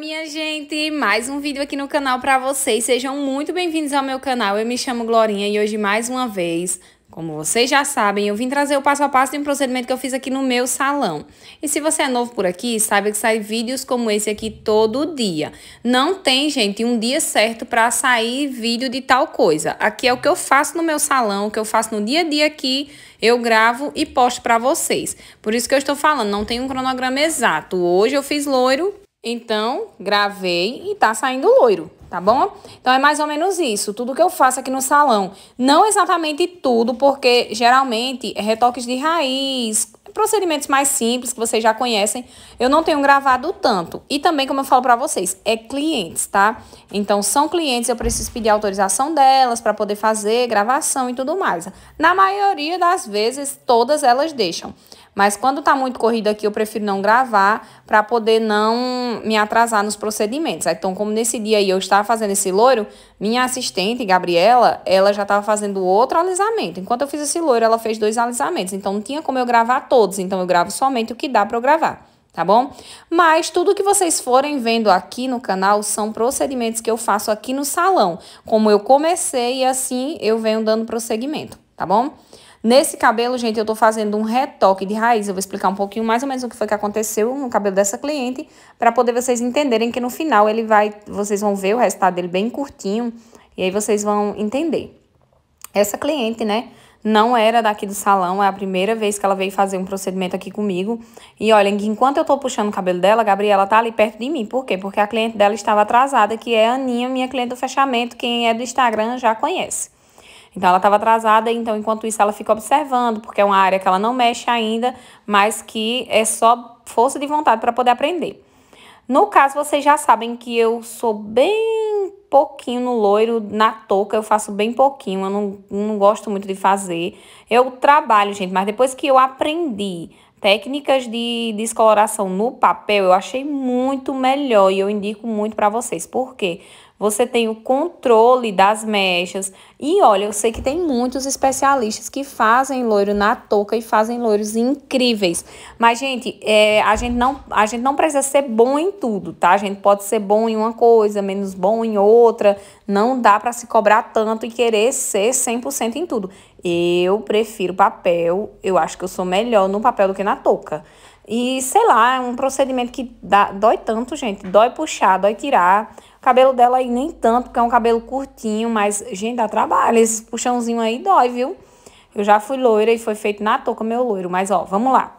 minha gente! Mais um vídeo aqui no canal para vocês. Sejam muito bem-vindos ao meu canal. Eu me chamo Glorinha e hoje, mais uma vez, como vocês já sabem, eu vim trazer o passo a passo de um procedimento que eu fiz aqui no meu salão. E se você é novo por aqui, sabe que sai vídeos como esse aqui todo dia. Não tem, gente, um dia certo para sair vídeo de tal coisa. Aqui é o que eu faço no meu salão, o que eu faço no dia a dia aqui, eu gravo e posto para vocês. Por isso que eu estou falando, não tem um cronograma exato. Hoje eu fiz loiro, então, gravei e tá saindo loiro, tá bom? Então é mais ou menos isso, tudo que eu faço aqui no salão. Não exatamente tudo, porque geralmente é retoques de raiz, procedimentos mais simples que vocês já conhecem, eu não tenho gravado tanto. E também, como eu falo para vocês, é clientes, tá? Então, são clientes, eu preciso pedir autorização delas para poder fazer gravação e tudo mais. Na maioria das vezes, todas elas deixam. Mas quando tá muito corrido aqui, eu prefiro não gravar para poder não me atrasar nos procedimentos. Então, como nesse dia aí eu estava fazendo esse loiro, minha assistente, Gabriela, ela já estava fazendo outro alisamento. Enquanto eu fiz esse loiro, ela fez dois alisamentos. Então, não tinha como eu gravar todos. Então, eu gravo somente o que dá para eu gravar tá bom? Mas tudo que vocês forem vendo aqui no canal são procedimentos que eu faço aqui no salão, como eu comecei e assim eu venho dando prosseguimento, tá bom? Nesse cabelo, gente, eu tô fazendo um retoque de raiz. Eu vou explicar um pouquinho mais ou menos o que foi que aconteceu no cabelo dessa cliente, para poder vocês entenderem que no final ele vai, vocês vão ver o resultado dele bem curtinho, e aí vocês vão entender. Essa cliente, né, não era daqui do salão, é a primeira vez que ela veio fazer um procedimento aqui comigo. E olhem que enquanto eu tô puxando o cabelo dela, a Gabriela tá ali perto de mim. Por quê? Porque a cliente dela estava atrasada, que é a Aninha, minha cliente do fechamento, quem é do Instagram já conhece. Então ela estava atrasada, então enquanto isso ela fica observando, porque é uma área que ela não mexe ainda, mas que é só força de vontade para poder aprender. No caso, vocês já sabem que eu sou bem pouquinho no loiro, na touca, eu faço bem pouquinho, eu não, não gosto muito de fazer. Eu trabalho, gente, mas depois que eu aprendi técnicas de descoloração no papel, eu achei muito melhor e eu indico muito para vocês. Por quê? você tem o controle das mechas. E olha, eu sei que tem muitos especialistas que fazem loiro na touca e fazem loiros incríveis. Mas, gente, é, a, gente não, a gente não precisa ser bom em tudo, tá? A gente pode ser bom em uma coisa, menos bom em outra. Não dá para se cobrar tanto e querer ser 100% em tudo. Eu prefiro papel, eu acho que eu sou melhor no papel do que na touca. E sei lá, é um procedimento que dá, dói tanto, gente. Dói puxar, dói tirar. O cabelo dela aí nem tanto, porque é um cabelo curtinho, mas, gente, dá trabalho. Esse puxãozinho aí dói, viu? Eu já fui loira e foi feito na touca meu loiro, mas ó, vamos lá.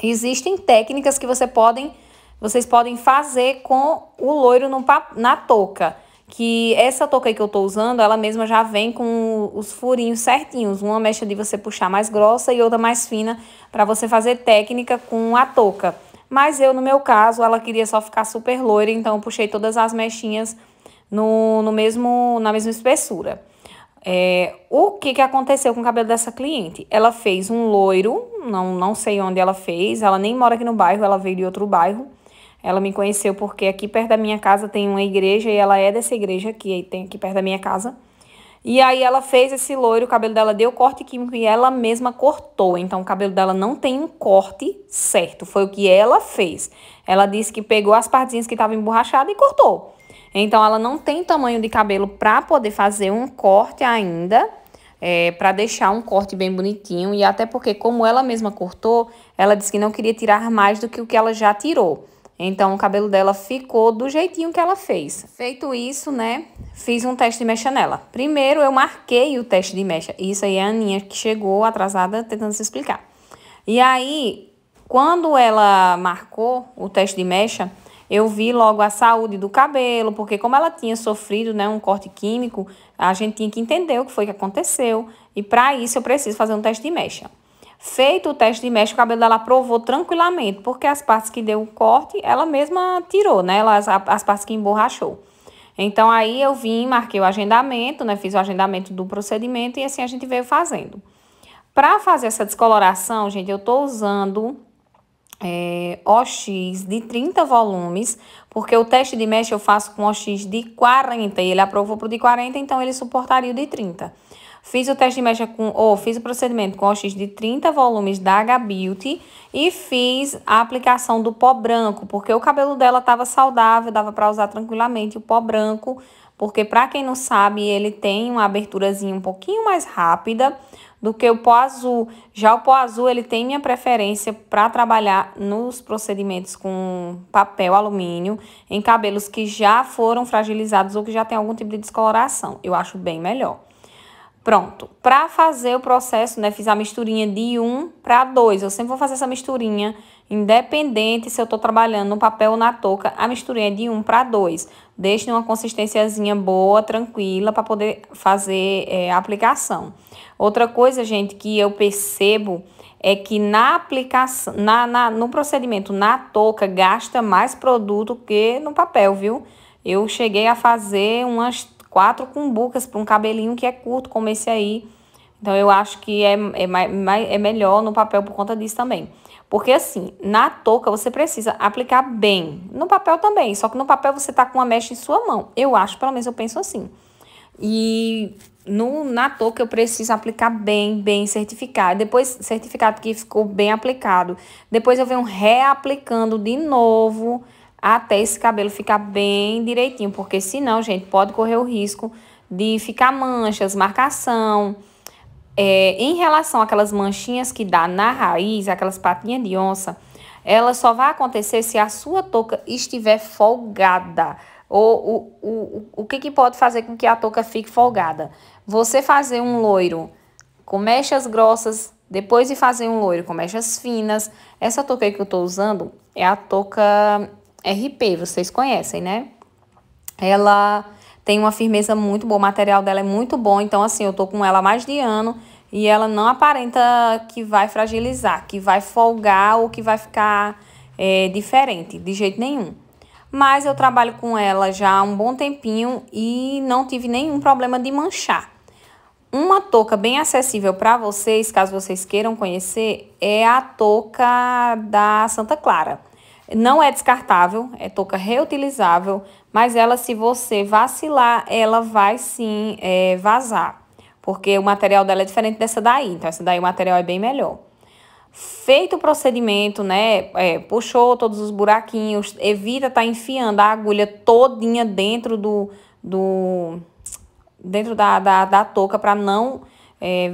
Existem técnicas que você podem, vocês podem fazer com o loiro no, na touca que essa touca que eu tô usando, ela mesma já vem com os furinhos certinhos, uma mecha de você puxar mais grossa e outra mais fina para você fazer técnica com a touca. Mas eu, no meu caso, ela queria só ficar super loira, então eu puxei todas as mechinhas no, no mesmo, na mesma espessura. É, o que, que aconteceu com o cabelo dessa cliente? Ela fez um loiro, não, não sei onde ela fez, ela nem mora aqui no bairro, ela veio de outro bairro. Ela me conheceu porque aqui perto da minha casa tem uma igreja e ela é dessa igreja aqui, tem aqui perto da minha casa. E aí ela fez esse loiro, o cabelo dela deu corte químico e ela mesma cortou. Então o cabelo dela não tem um corte certo, foi o que ela fez. Ela disse que pegou as partezinhas que estavam emborrachadas e cortou. Então ela não tem tamanho de cabelo para poder fazer um corte ainda. É, para deixar um corte bem bonitinho e até porque como ela mesma cortou, ela disse que não queria tirar mais do que o que ela já tirou. Então, o cabelo dela ficou do jeitinho que ela fez. Feito isso, né, fiz um teste de mecha nela. Primeiro, eu marquei o teste de mecha. Isso aí é a Aninha que chegou atrasada tentando se explicar. E aí, quando ela marcou o teste de mecha, eu vi logo a saúde do cabelo, porque como ela tinha sofrido né, um corte químico, a gente tinha que entender o que foi que aconteceu. E para isso, eu preciso fazer um teste de mecha. Feito o teste de mexe, o cabelo dela provou tranquilamente, porque as partes que deu o corte, ela mesma tirou, né? as, as partes que emborrachou. Então, aí eu vim, marquei o agendamento, né? Fiz o agendamento do procedimento e assim a gente veio fazendo. Para fazer essa descoloração, gente, eu tô usando é, OX de 30 volumes, porque o teste de mexe eu faço com OX de 40 e ele aprovou pro de 40, então ele suportaria o de 30. Fiz o teste de mecha com, ou fiz o procedimento com OX de 30 volumes da H-Beauty e fiz a aplicação do pó branco, porque o cabelo dela estava saudável, dava para usar tranquilamente o pó branco, porque para quem não sabe, ele tem uma aberturazinha um pouquinho mais rápida do que o pó azul. Já o pó azul, ele tem minha preferência para trabalhar nos procedimentos com papel alumínio em cabelos que já foram fragilizados ou que já tem algum tipo de descoloração. Eu acho bem melhor. Pronto. Para fazer o processo, né, fiz a misturinha de 1 para 2. Eu sempre vou fazer essa misturinha, independente se eu estou trabalhando no papel ou na touca, a misturinha é de 1 para 2. Deixe uma consistênciazinha boa, tranquila, para poder fazer é, a aplicação. Outra coisa, gente, que eu percebo é que na aplicação, na, na, no procedimento na touca, gasta mais produto que no papel, viu? Eu cheguei a fazer umas quatro cumbucas para um cabelinho que é curto, como esse aí. Então, eu acho que é, é, mais, é melhor no papel por conta disso também. Porque, assim, na touca você precisa aplicar bem. No papel também, só que no papel você tá com a mecha em sua mão. Eu acho, pelo menos eu penso assim. E no, na touca eu preciso aplicar bem, bem, certificar. Depois, certificado que ficou bem aplicado. Depois eu venho reaplicando de novo até esse cabelo ficar bem direitinho, porque senão, gente, pode correr o risco de ficar manchas, marcação. É, em relação àquelas manchinhas que dá na raiz, aquelas patinhas de onça, ela só vai acontecer se a sua touca estiver folgada. Ou o, o, o que, que pode fazer com que a touca fique folgada? Você fazer um loiro com mechas grossas, depois de fazer um loiro com mechas finas, essa touca que eu estou usando é a touca RP, vocês conhecem, né? Ela tem uma firmeza muito boa, o material dela é muito bom, então assim, eu tô com ela há mais de ano e ela não aparenta que vai fragilizar, que vai folgar ou que vai ficar é, diferente, de jeito nenhum. Mas eu trabalho com ela já há um bom tempinho e não tive nenhum problema de manchar. Uma touca bem acessível para vocês, caso vocês queiram conhecer, é a touca da Santa Clara. Não é descartável, é touca reutilizável, mas ela, se você vacilar, ela vai sim é, vazar, porque o material dela é diferente dessa daí, então essa daí o material é bem melhor. Feito o procedimento, né, é, puxou todos os buraquinhos, evita estar tá enfiando a agulha todinha dentro do, do dentro da, da, da touca para não é,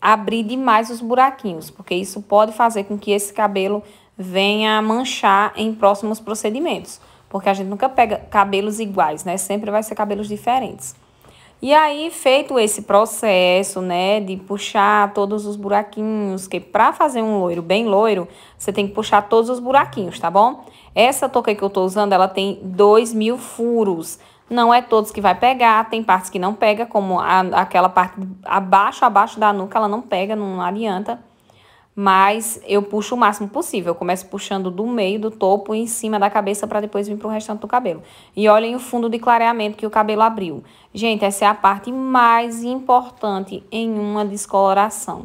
abrir demais os buraquinhos, porque isso pode fazer com que esse cabelo venha manchar em próximos procedimentos, porque a gente nunca pega cabelos iguais, né? Sempre vai ser cabelos diferentes. E aí, feito esse processo, né, de puxar todos os buraquinhos, que para fazer um loiro bem loiro, você tem que puxar todos os buraquinhos, tá bom? Essa touca que eu tô usando, ela tem dois mil furos. Não é todos que vai pegar, tem partes que não pega, como a, aquela parte abaixo, abaixo da nuca, ela não pega, não adianta mas eu puxo o máximo possível. Eu começo puxando do meio, do topo em cima da cabeça para depois vir para o restante do cabelo. E olhem o fundo de clareamento que o cabelo abriu. Gente, essa é a parte mais importante em uma descoloração.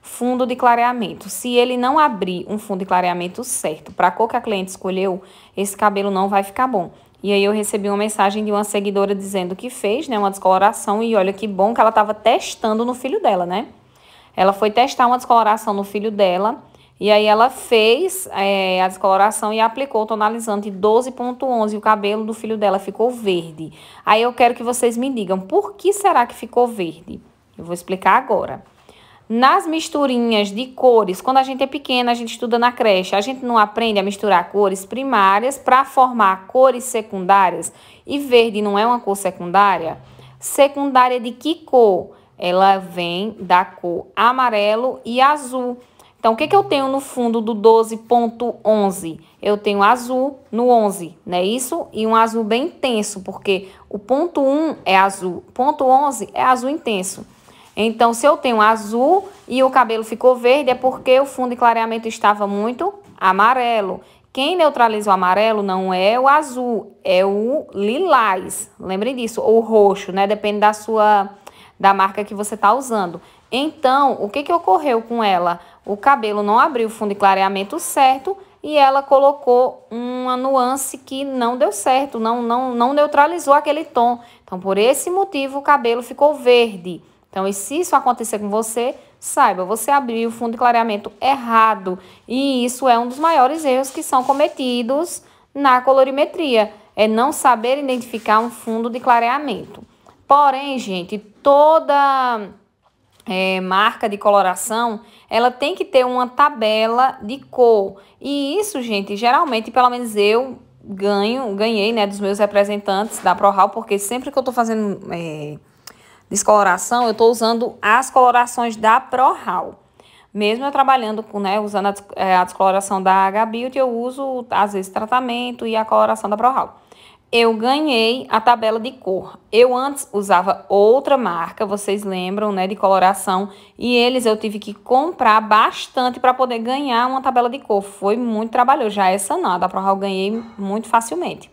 Fundo de clareamento. Se ele não abrir um fundo de clareamento certo para a cor que a cliente escolheu, esse cabelo não vai ficar bom. E aí eu recebi uma mensagem de uma seguidora dizendo que fez, né, uma descoloração e olha que bom que ela estava testando no filho dela, né? Ela foi testar uma descoloração no filho dela. E aí ela fez é, a descoloração e aplicou o tonalizante 12.11 e o cabelo do filho dela ficou verde. Aí eu quero que vocês me digam, por que será que ficou verde? Eu vou explicar agora. Nas misturinhas de cores, quando a gente é pequena, a gente estuda na creche, a gente não aprende a misturar cores primárias para formar cores secundárias. E verde não é uma cor secundária? Secundária de que cor? ela vem da cor amarelo e azul. Então, o que, que eu tenho no fundo do 12.11? Eu tenho azul no 11, não é isso? E um azul bem intenso, porque o ponto 1 é azul, ponto 11 é azul intenso. Então, se eu tenho azul e o cabelo ficou verde, é porque o fundo de clareamento estava muito amarelo. Quem neutraliza o amarelo não é o azul, é o lilás. Lembrem disso, ou roxo, né? Depende da sua da marca que você está usando. Então, o que, que ocorreu com ela? O cabelo não abriu o fundo de clareamento certo e ela colocou uma nuance que não deu certo, não, não, não neutralizou aquele tom. Então, por esse motivo, o cabelo ficou verde. Então, e se isso acontecer com você, saiba, você abriu o fundo de clareamento errado. E isso é um dos maiores erros que são cometidos na colorimetria, é não saber identificar um fundo de clareamento. Porém, gente, toda é, marca de coloração, ela tem que ter uma tabela de cor. E isso, gente, geralmente, pelo menos eu ganho, ganhei, né, dos meus representantes da ProRal, porque sempre que eu tô fazendo é, descoloração, eu tô usando as colorações da ProRal. Mesmo eu trabalhando com, né, usando a, é, descoloração da H-Beauty, eu uso, às vezes, tratamento e a coloração da ProRal eu ganhei a tabela de cor. Eu antes usava outra marca, vocês lembram, né, de coloração, e eles eu tive que comprar bastante para poder ganhar uma tabela de cor. Foi muito trabalhoso, já essa é não, para da ProRal eu ganhei muito facilmente.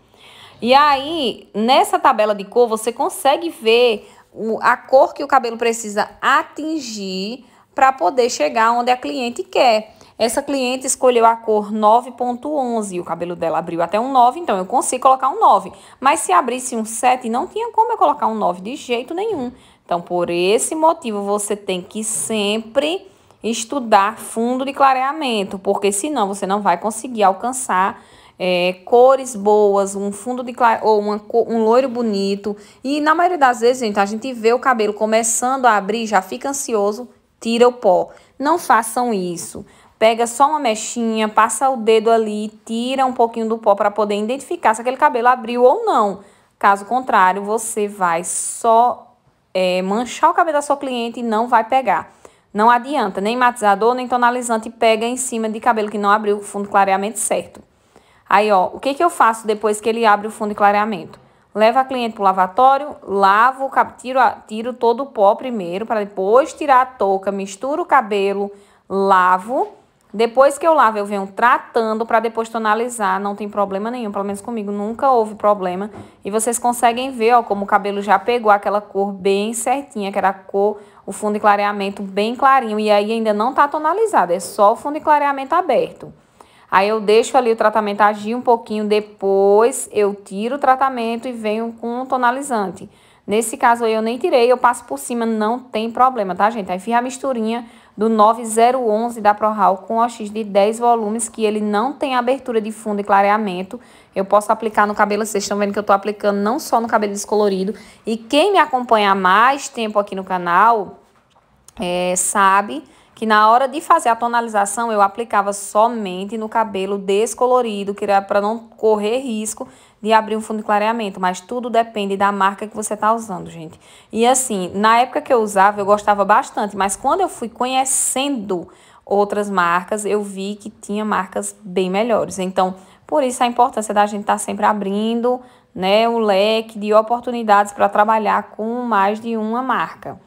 E aí, nessa tabela de cor, você consegue ver a cor que o cabelo precisa atingir para poder chegar onde a cliente quer. Essa cliente escolheu a cor 9.11 e o cabelo dela abriu até um 9, então eu consigo colocar um 9. Mas se abrisse um 7, não tinha como eu colocar um 9 de jeito nenhum. Então, por esse motivo, você tem que sempre estudar fundo de clareamento, porque senão você não vai conseguir alcançar é, cores boas, um fundo de clare... ou uma, um loiro bonito. E na maioria das vezes, gente, a gente vê o cabelo começando a abrir, já fica ansioso, tira o pó. Não façam isso pega só uma mechinha, passa o dedo ali, tira um pouquinho do pó para poder identificar se aquele cabelo abriu ou não. Caso contrário, você vai só é, manchar o cabelo da sua cliente e não vai pegar. Não adianta, nem matizador, nem tonalizante pega em cima de cabelo que não abriu o fundo de clareamento certo. Aí, ó, o que, que eu faço depois que ele abre o fundo de clareamento? Levo a cliente para o lavatório, lavo, tiro, tiro todo o pó primeiro, para depois tirar a touca, misturo o cabelo, lavo depois que eu lavo, eu venho tratando para depois tonalizar, não tem problema nenhum, pelo menos comigo nunca houve problema. E vocês conseguem ver, ó, como o cabelo já pegou aquela cor bem certinha, que era a cor, o fundo de clareamento bem clarinho, e aí ainda não tá tonalizado, é só o fundo de clareamento aberto. Aí eu deixo ali o tratamento agir um pouquinho, depois eu tiro o tratamento e venho com um tonalizante. Nesse caso aí eu nem tirei, eu passo por cima, não tem problema, tá, gente? Aí fica a misturinha do 9011 da ProRal com OX de 10 volumes, que ele não tem abertura de fundo e clareamento. Eu posso aplicar no cabelo, vocês estão vendo que eu estou aplicando não só no cabelo descolorido. E quem me acompanha há mais tempo aqui no canal é, sabe que na hora de fazer a tonalização eu aplicava somente no cabelo descolorido, que era para não correr risco de abrir um fundo de clareamento, mas tudo depende da marca que você tá usando, gente. E assim, na época que eu usava, eu gostava bastante, mas quando eu fui conhecendo outras marcas, eu vi que tinha marcas bem melhores. Então, por isso a importância da gente estar tá sempre abrindo, né, o leque de oportunidades para trabalhar com mais de uma marca.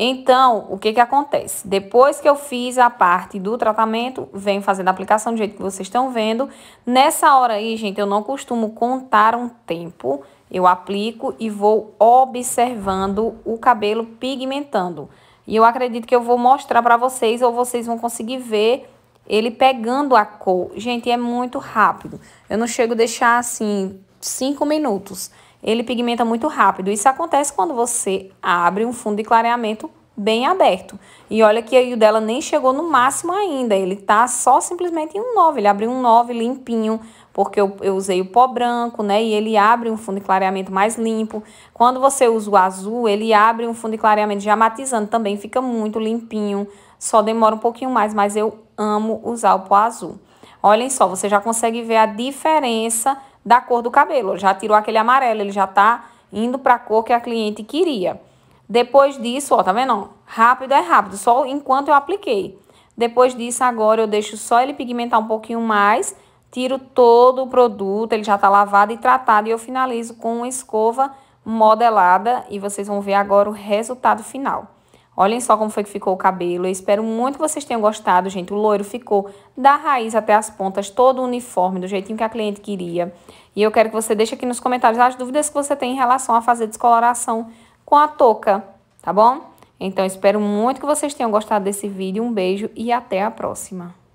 Então, o que, que acontece? Depois que eu fiz a parte do tratamento, venho fazendo a aplicação do jeito que vocês estão vendo. Nessa hora aí, gente, eu não costumo contar um tempo. Eu aplico e vou observando o cabelo pigmentando. E eu acredito que eu vou mostrar para vocês, ou vocês vão conseguir ver ele pegando a cor. Gente, é muito rápido. Eu não chego a deixar assim cinco minutos ele pigmenta muito rápido. Isso acontece quando você abre um fundo de clareamento bem aberto. E olha que o dela nem chegou no máximo ainda, ele tá só simplesmente em um 9, ele abriu um 9 limpinho, porque eu, eu, usei o pó branco, né, e ele abre um fundo de clareamento mais limpo. Quando você usa o azul, ele abre um fundo de clareamento já matizando também, fica muito limpinho, só demora um pouquinho mais, mas eu amo usar o pó azul. Olhem só, você já consegue ver a diferença da cor do cabelo. já tirou aquele amarelo, ele já tá indo para a cor que a cliente queria. Depois disso, ó, tá vendo? Rápido é rápido, só enquanto eu apliquei. Depois disso, agora eu deixo só ele pigmentar um pouquinho mais, tiro todo o produto, ele já tá lavado e tratado e eu finalizo com uma escova modelada e vocês vão ver agora o resultado final. Olhem só como foi que ficou o cabelo. Eu espero muito que vocês tenham gostado, gente. O loiro ficou da raiz até as pontas, todo uniforme, do jeitinho que a cliente queria. E eu quero que você deixe aqui nos comentários as dúvidas que você tem em relação a fazer descoloração com a touca, tá bom? Então, espero muito que vocês tenham gostado desse vídeo. Um beijo e até a próxima.